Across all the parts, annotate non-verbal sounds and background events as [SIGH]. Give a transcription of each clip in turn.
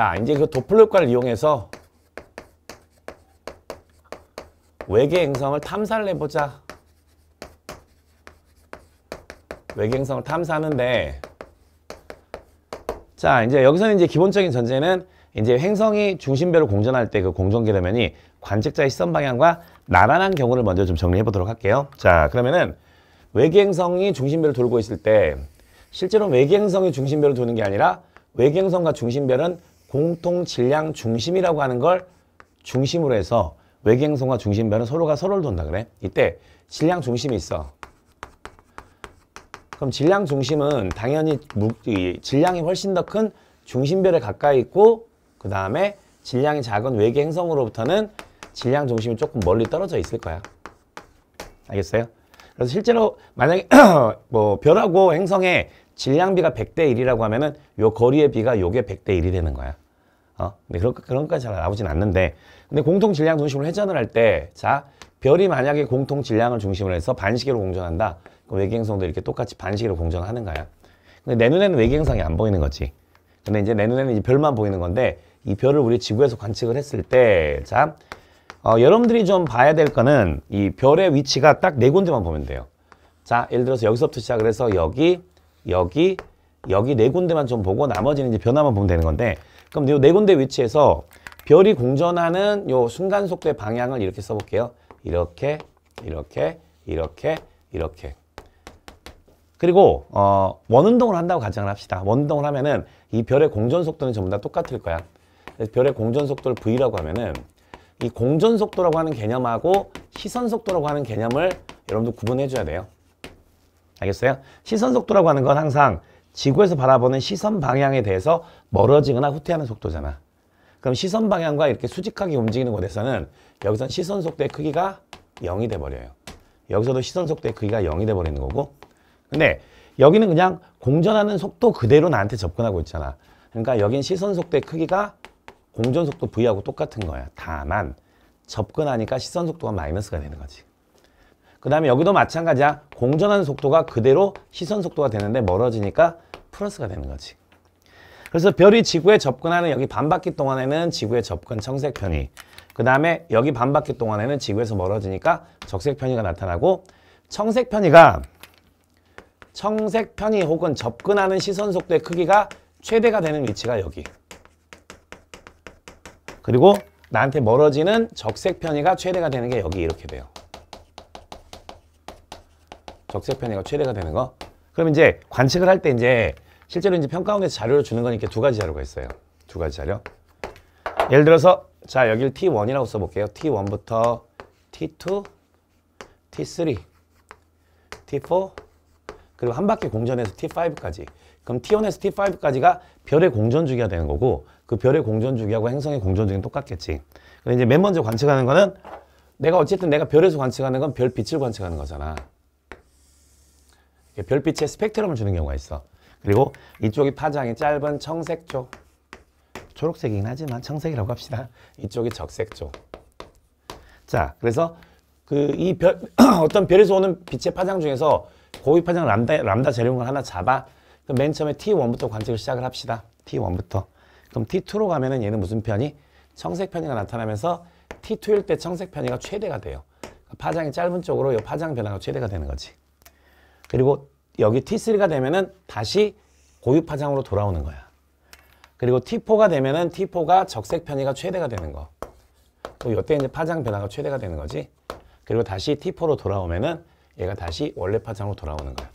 자, 이제 그 도플러 효과를 이용해서 외계 행성을 탐사를 해보자. 외계 행성을 탐사하는데 자, 이제 여기서는 이제 기본적인 전제는 이제 행성이 중심별로 공전할 때 그 공전궤도면이 관측자의 시선 방향과 나란한 경우를 먼저 좀 정리해 보도록 할게요. 자, 그러면은 외계 행성이 중심별로 돌고 있을 때 실제로 외계 행성이 중심별로 도는 게 아니라 외계 행성과 중심별은 공통 질량 중심이라고 하는 걸 중심으로 해서 외계행성과 중심별은 서로가 서로를 돈다 그래. 이때 질량 중심이 있어. 그럼 질량 중심은 당연히 질량이 훨씬 더 큰 중심별에 가까이 있고 그 다음에 질량이 작은 외계 행성으로부터는 질량 중심이 조금 멀리 떨어져 있을 거야. 알겠어요? 그래서 실제로 만약에 [CLEARS THROAT] 뭐 별하고 행성의 질량비가 100대 1이라고 하면은 요 거리의 비가 요게 100대 1이 되는 거야. 어? 근데 그런, 그런 것까지 잘 나오진 않는데. 근데 공통 질량 중심으로 회전을 할 때, 자, 별이 만약에 공통 질량을 중심으로 해서 반시계로 공전한다. 그럼 외계행성도 이렇게 똑같이 반시계로 공전하는 거야. 근데 내 눈에는 외계행성이 안 보이는 거지. 근데 이제 내 눈에는 이 별만 보이는 건데, 이 별을 우리 지구에서 관측을 했을 때, 자, 어, 여러분들이 좀 봐야 될 거는 이 별의 위치가 딱 네 군데만 보면 돼요. 자, 예를 들어서 여기서부터 시작을 해서 여기, 여기, 여기 네 군데만 좀 보고 나머지는 이제 변화만 보면 되는 건데 그럼 이 네 군데 위치에서 별이 공전하는 요 순간 속도의 방향을 이렇게 써볼게요. 이렇게, 이렇게, 이렇게, 이렇게. 그리고 어, 원운동을 한다고 가정을 합시다. 원운동을 하면은 이 별의 공전 속도는 전부 다 똑같을 거야. 그래서 별의 공전 속도를 V라고 하면은 이 공전 속도라고 하는 개념하고 시선 속도라고 하는 개념을 여러분도 구분해 줘야 돼요. 알겠어요? 시선 속도라고 하는 건 항상 지구에서 바라보는 시선 방향에 대해서 멀어지거나 후퇴하는 속도잖아. 그럼 시선 방향과 이렇게 수직하게 움직이는 곳에서는 여기선 시선 속도의 크기가 0이 돼버려요. 여기서도 시선 속도의 크기가 0이 돼버리는 거고 근데 여기는 그냥 공전하는 속도 그대로 나한테 접근하고 있잖아. 그러니까 여긴 시선 속도의 크기가 공전 속도 V하고 똑같은 거야. 다만 접근하니까 시선 속도가 마이너스가 되는 거지. 그 다음에 여기도 마찬가지야. 공전하는 속도가 그대로 시선 속도가 되는데 멀어지니까 플러스가 되는 거지. 그래서 별이 지구에 접근하는 여기 반바퀴 동안에는 지구에 접근 청색 편이 그 다음에 여기 반바퀴 동안에는 지구에서 멀어지니까 적색 편이가 나타나고 청색 편이가 청색 편이 혹은 접근하는 시선 속도의 크기가 최대가 되는 위치가 여기 그리고 나한테 멀어지는 적색 편이가 최대가 되는 게 여기 이렇게 돼요 적색 편의가 최대가 되는 거. 그럼 이제 관측을 할 때 이제 실제로 이제 평가원에서 자료를 주는 거니까 두 가지 자료가 있어요. 두 가지 자료. 예를 들어서 자 여기를 T1이라고 써볼게요. T1부터 T2, T3, T4 그리고 한 바퀴 공전에서 T5까지 그럼 T1에서 T5까지가 별의 공전 주기가 되는 거고 그 별의 공전 주기하고 행성의 공전 주기는 똑같겠지. 근데 이제 맨 먼저 관측하는 거는 내가 어쨌든 내가 별에서 관측하는 건 별 빛을 관측하는 거잖아. 별빛의 스펙트럼을 주는 경우가 있어. 그리고 이쪽이 파장이 짧은 청색 쪽. 초록색이긴 하지만 청색이라고 합시다. 이쪽이 적색 쪽. 자, 그래서 그이 별, [CLEARS THROAT] 어떤 별에서 오는 빛의 파장 중에서 고위 파장 람다, 람다 재료를 하나 잡아. 맨 처음에 T1부터 관측을 시작을 합시다. T1부터. 그럼 T2로 가면은 얘는 무슨 편이? 청색 편이가 나타나면서 T2일 때 청색 편이가 최대가 돼요. 그러니까 파장이 짧은 쪽으로 이 파장 변화가 최대가 되는 거지. 그리고 여기 T3가 되면은 다시 고유 파장으로 돌아오는 거야. 그리고 T4가 되면은 T4가 적색 편의가 최대가 되는 거. 또 이때 이제 파장 변화가 최대가 되는 거지. 그리고 다시 T4로 돌아오면은 얘가 다시 원래 파장으로 돌아오는 거야.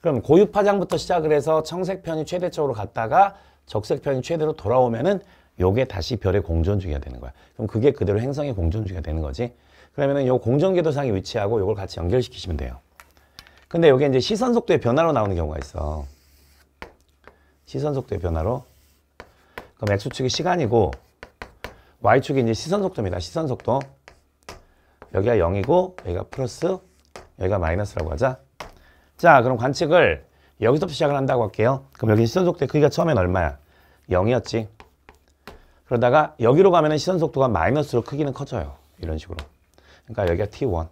그럼 고유 파장부터 시작을 해서 청색 편이 최대적으로 갔다가 적색 편이 최대로 돌아오면은 요게 다시 별의 공전 주기가 되는 거야. 그럼 그게 그대로 행성의 공전 주기가 되는 거지. 그러면은 요 공전 궤도상에 위치하고 요걸 같이 연결시키시면 돼요. 근데 여기 이제 시선 속도의 변화로 나오는 경우가 있어. 시선 속도의 변화로. 그럼 x축이 시간이고 y축이 이제 시선 속도입니다. 시선 속도. 여기가 0이고 여기가 플러스 여기가 마이너스라고 하자. 자, 그럼 관측을 여기서부터 시작을 한다고 할게요. 그럼 여기 시선 속도의 크기가 처음엔 얼마야? 0이었지. 그러다가 여기로 가면 시선 속도가 마이너스로 크기는 커져요. 이런 식으로. 그러니까 여기가 t1.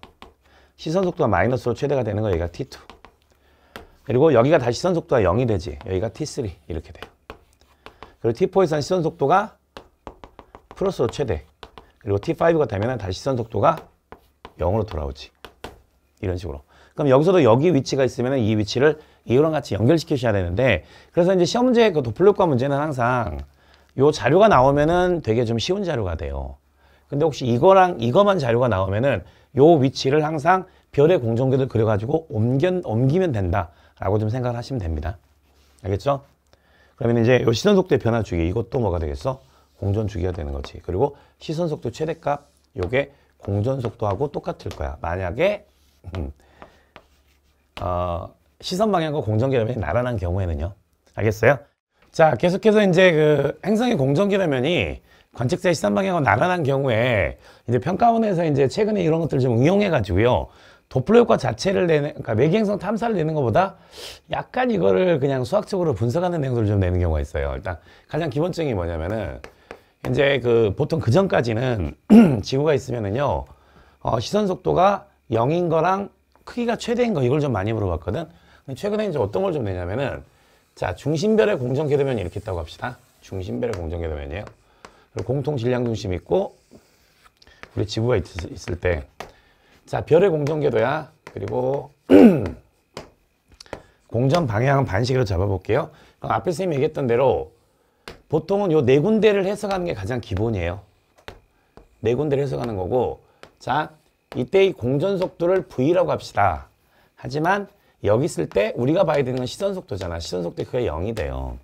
시선 속도가 마이너스로 최대가 되는 거 여기가 T2 그리고 여기가 다시 시선 속도가 0이 되지 여기가 T3 이렇게 돼요 그리고 t 4에서 시선 속도가 플러스로 최대 그리고 T5가 되면 다시 시선 속도가 0으로 돌아오지 이런 식으로 그럼 여기서도 여기 위치가 있으면 이 위치를 이거랑 같이 연결시켜셔야 되는데 그래서 이제 시험 문제 그 도플 효과 문제는 항상 요 자료가 나오면은 되게 좀 쉬운 자료가 돼요 근데 혹시 이거랑 이것만 자료가 나오면은 요 위치를 항상 별의 공전기를 그려가지고 옮겨, 옮기면 된다라고 좀 생각을 하시면 됩니다. 알겠죠? 그러면 이제 요 시선속도의 변화 주기 이것도 뭐가 되겠어? 공전 주기가 되는 거지. 그리고 시선속도 최대값 요게 공전속도하고 똑같을 거야. 만약에 음, 어, 시선 방향과 공전기라면이 나란한 경우에는요. 알겠어요? 자 계속해서 이제 그 행성의 공전기라면이 관측자의 시선 방향은 나란한 경우에 이제 평가원에서 이제 최근에 이런 것들 을좀 응용해 가지고요. 도플러 효과 자체를 내는 그러니까 외계행성 탐사를 내는 것보다 약간 이거를 그냥 수학적으로 분석하는 내용들을 좀 내는 경우가 있어요. 일단 가장 기본적인 게 뭐냐면은 이제 그 보통 그 전까지는 [CLEARS THROAT] 지구가 있으면은요 어, 시선 속도가 0인 거랑 크기가 최대인 거 이걸 좀 많이 물어봤거든. 근데 최근에 이제 어떤 걸 좀 내냐면은 자 중심별의 공정 궤도면이 이렇게 있다고 합시다. 중심별의 공정 궤도면이에요. 공통 질량 중심 있고 우리 지구가 있, 있을 때 자, 별의 공전 궤도야. 그리고 [CLEARS THROAT] 공전 방향은 반식으로 잡아볼게요. 그럼 앞에 선생님이 얘기했던 대로 보통은 요 네 군데를 해석하는 게 가장 기본이에요. 네 군데를 해석하는 거고 자, 이때 이 공전 속도를 V라고 합시다. 하지만 여기 있을 때 우리가 봐야 되는 건 시선 속도잖아. 시선 속도 그게 0이 돼요.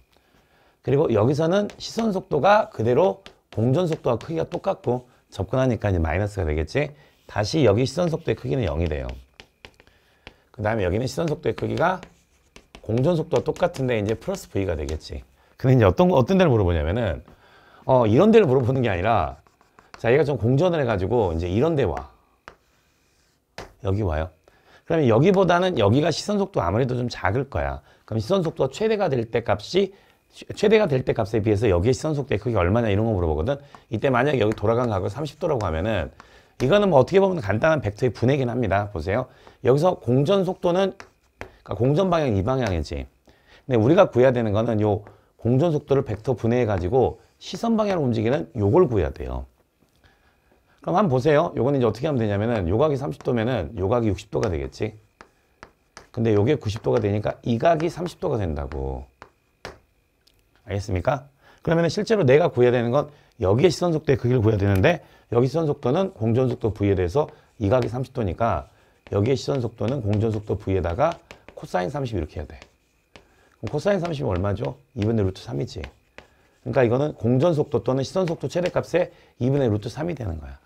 그리고 여기서는 시선 속도가 그대로 동전 속도와 크기가 똑같고 접근하니까 이제 마이너스가 되겠지. 다시 여기 시선 속도의 크기는 0이 돼요. 그 다음에 여기는 시선 속도의 크기가 공전 속도와 똑같은데 이제 플러스 V가 되겠지. 근데 이제 어떤 어떤 데를 물어보냐면은 어 이런 데를 물어보는 게 아니라 자 얘가 좀 공전을 해가지고 이제 이런 데 와. 여기 와요. 그러면 여기보다는 여기가 시선 속도 아무래도 좀 작을 거야. 그럼 시선 속도가 최대가 될 때 값이 최대가 될 때 값에 비해서 여기에 시선속도의 크기 얼마냐 이런 거 물어보거든. 이때 만약 여기 돌아간 각을 30도라고 하면은 이거는 뭐 어떻게 보면 간단한 벡터의 분해긴 합니다. 보세요. 여기서 공전 속도는 그러니까 공전 방향 이 방향이지. 근데 우리가 구해야 되는 거는 요 공전 속도를 벡터 분해해 가지고 시선 방향으로 움직이는 요걸 구해야 돼요. 그럼 한번 보세요. 요는 이제 어떻게 하면 되냐면은 요각이 30도면은 요각이 60도가 되겠지. 근데 요게 90도가 되니까 이 각이 30도가 된다고. 알겠습니까? 그러면 실제로 내가 구해야 되는 건 여기에 시선 속도에 크기를 그 구해야 되는데 여기 시선 속도는 공전 속도 v에 대해서 이 각이 30도니까 여기에 시선 속도는 공전 속도 v에다가 코사인 30 이렇게 해야 돼. 그럼 코사인 30이 얼마죠? 2분의 루트 3이지. 그러니까 이거는 공전 속도 또는 시선 속도 최대값의 2분의 루트 3이 되는 거야.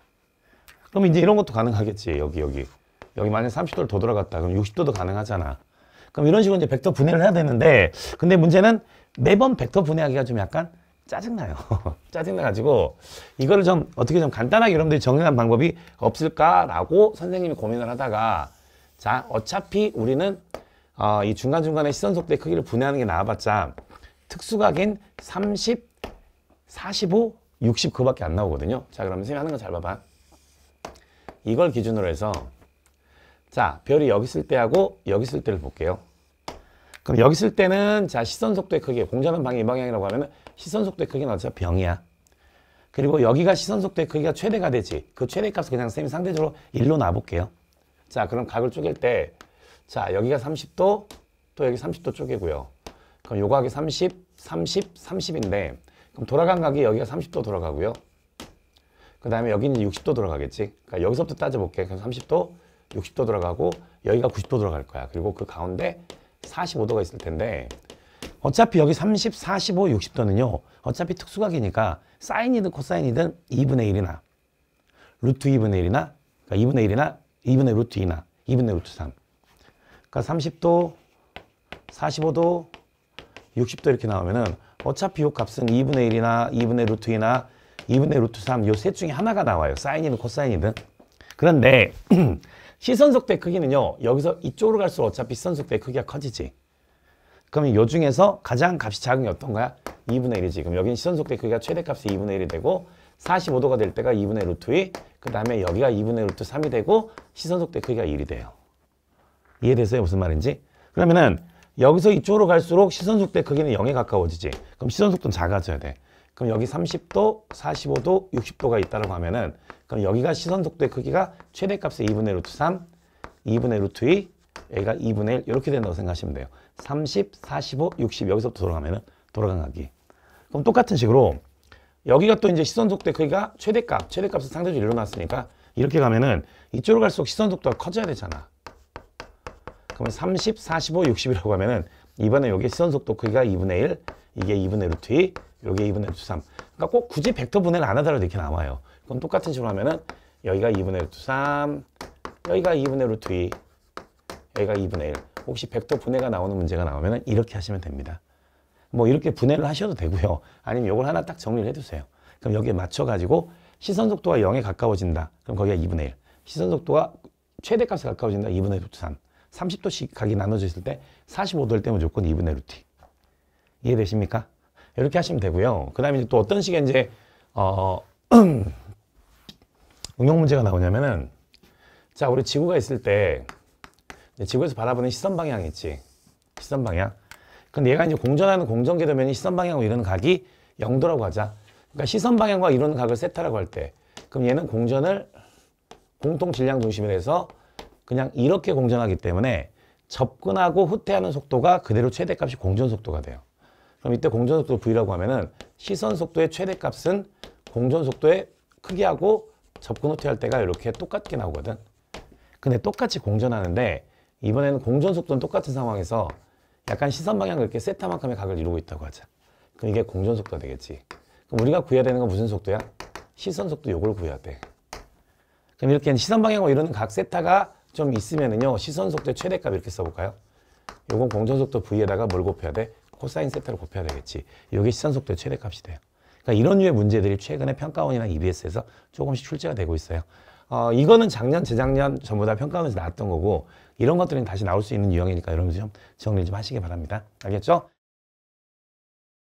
그럼 이제 이런 것도 가능하겠지. 여기 여기. 여기 만약 에 30도를 더 돌아갔다. 그럼 60도도 가능하잖아. 그럼 이런 식으로 이제 벡터 분해를 해야 되는데 근데 문제는 매번 벡터 분해하기가 좀 약간 짜증나요. [LAUGHS] 짜증나가지고 이거를 좀 어떻게 좀 간단하게 여러분들이 정리하는 방법이 없을까라고 선생님이 고민을 하다가 자 어차피 우리는 어, 이 중간중간에 시선속도의 크기를 분해하는 게 나와봤자 특수각인 30, 45, 60 그밖에 안 나오거든요. 자 그러면 선생님 하는 거 잘 봐봐. 이걸 기준으로 해서 자, 별이 여기 있을 때하고 여기 있을 때를 볼게요. 그럼 여기 있을 때는 자 시선 속도의 크기, 공전은 방향 이 방향이라고 하면 시선 속도의 크기는 어차피 병이야. 그리고 여기가 시선 속도의 크기가 최대가 되지. 그 최대값을 그냥 쌤이 상대적으로 일로 놔볼게요. 자, 그럼 각을 쪼갤 때 자, 여기가 30도, 또 여기 30도 쪼개고요. 그럼 요 각이 30, 30, 30인데 그럼 돌아간 각이 여기가 30도 돌아가고요. 그 다음에 여기는 60도 돌아가겠지. 그러니까 여기서부터 따져볼게. 그럼 30도, 60도 들어가고 여기가 90도 들어갈 거야. 그리고 그 가운데 45도가 있을 텐데 어차피 여기 30, 45, 60도는요. 어차피 특수각이니까 사인이든 코사인이든 2분의 1이나 루트 2분의 1이나 그러니까 2분의 1이나 2분의 루트 2나 2분의 루트 3 그러니까 30도, 45도, 60도 이렇게 나오면은 어차피 요 값은 2분의 1이나 2분의 루트 2나 2분의 루트 3 요 셋 중에 하나가 나와요. 사인이든 코사인이든. 그런데 [CLEARS THROAT] 시선속도의 크기는요. 여기서 이쪽으로 갈수록 어차피 시선속도의 크기가 커지지. 그러면 요 중에서 가장 값이 작은 게 어떤 거야? 2분의 1이지. 그럼 여기는 시선속도의 크기가 최대값이 2분의 1이 되고 45도가 될 때가 2분의 루트 2, 그 다음에 여기가 2분의 루트 3이 되고 시선속도의 크기가 1이 돼요. 이해됐어요? 무슨 말인지? 그러면은 여기서 이쪽으로 갈수록 시선속도의 크기는 0에 가까워지지. 그럼 시선속도는 작아져야 돼. 그럼 여기 30도, 45도, 60도가 있다고 하면은 그럼 여기가 시선 속도의 크기가 최대값의 2분의 루트 3, 2분의 루트 2, 얘가 2분의 1 이렇게 된다고 생각하시면 돼요. 30, 45, 60 여기서부터 돌아가면은 돌아가기. 그럼 똑같은 식으로 여기가 또 이제 시선 속도의 크기가 최대값, 최대값을 상대적으로 일어났으니까 이렇게 가면은 이쪽으로 갈수록 시선 속도가 커져야 되잖아. 그러면 30, 45, 60이라고 하면은 이번에 여기 시선 속도 크기가 2분의 1, 이게 2분의 루트 2, 여기 2분의 루트 3. 그러니까 꼭 굳이 벡터 분해를 안 하더라도 이렇게 나와요. 그럼 똑같은 식으로 하면은 여기가 2분의 루트 3, 여기가 2분의 루트 2, 여기가 2분의 1. 혹시 벡터 분해가 나오는 문제가 나오면은 이렇게 하시면 됩니다. 뭐 이렇게 분해를 하셔도 되고요. 아니면 이걸 하나 딱 정리를 해두세요. 그럼 여기에 맞춰가지고 시선 속도가 0에 가까워진다. 그럼 거기가 2분의 1. 시선 속도가 최대값에 가까워진다. 2분의 루트 3. 30도씩 각이 나눠져 있을 때 45도일 때면조건 2분의 루트. 이해되십니까? 이렇게 하시면 되고요. 그 다음에 또 어떤 식의 이제 어, [CLEARS THROAT] 응용 문제가 나오냐면은 자 우리 지구가 있을 때 지구에서 바라보는 시선 방향 있지 시선 방향 근데 얘가 이제 공전하는 공전 궤도면이 시선 방향으로 이루는 각이 0도라고 하자 그러니까 시선 방향과 이루는 각을 세타라고 할 때 그럼 얘는 공전을 공통 질량 중심으로 해서 그냥 이렇게 공전하기 때문에 접근하고 후퇴하는 속도가 그대로 최대값이 공전 속도가 돼요 그럼 이때 공전속도 V라고 하면은 시선속도의 최대값은 공전속도의 크기하고 접근 후퇴할 때가 이렇게 똑같게 나오거든. 근데 똑같이 공전하는데 이번에는 공전속도는 똑같은 상황에서 약간 시선 방향을 이렇게 세타만큼의 각을 이루고 있다고 하자. 그럼 이게 공전속도가 되겠지. 그럼 우리가 구해야 되는 건 무슨 속도야? 시선속도 요걸 구해야 돼. 그럼 이렇게 시선 방향으로 이루는 각 세타가 좀 있으면은요 시선속도의 최대값 이렇게 써볼까요? 요건 공전속도 V에다가 뭘 곱해야 돼? 코사인 세타를 곱해야 되겠지. 이게 시산속도의 최대값이 돼요. 그러니까 이런 류의 문제들이 최근에 평가원이나 EBS에서 조금씩 출제가 되고 있어요. 어, 이거는 작년, 재작년 전부 다 평가원에서 나왔던 거고 이런 것들은 다시 나올 수 있는 유형이니까 여러분 좀 정리 좀 하시기 바랍니다. 알겠죠?